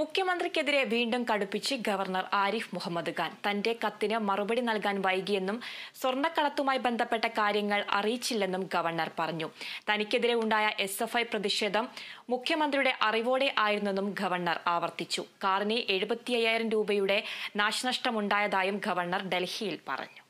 മുഖ്യമന്ത്രിക്കെതിരെ വീണ്ടും കടുപ്പിച്ച് ഗവർണർ ആരിഫ് മുഹമ്മദ് ഖാൻ തന്റെ കത്തിന് മറുപടി നൽകാൻ വൈകിയെന്നും സ്വർണ്ണക്കടത്തുമായി ബന്ധപ്പെട്ട കാര്യങ്ങൾ അറിയിച്ചില്ലെന്നും ഗവർണർ പറഞ്ഞു തനിക്കെതിരെ ഉണ്ടായ എസ് എഫ് ഐ പ്രതിഷേധം മുഖ്യമന്ത്രിയുടെ അറിവോടെ ആയിരുന്നെന്നും ഗവർണർ ആവർത്തിച്ചു കാറിന് എഴുപത്തിയ്യായിരം രൂപയുടെ നാശനഷ്ടമുണ്ടായതായും ഗവർണർ ഡൽഹിയിൽ പറഞ്ഞു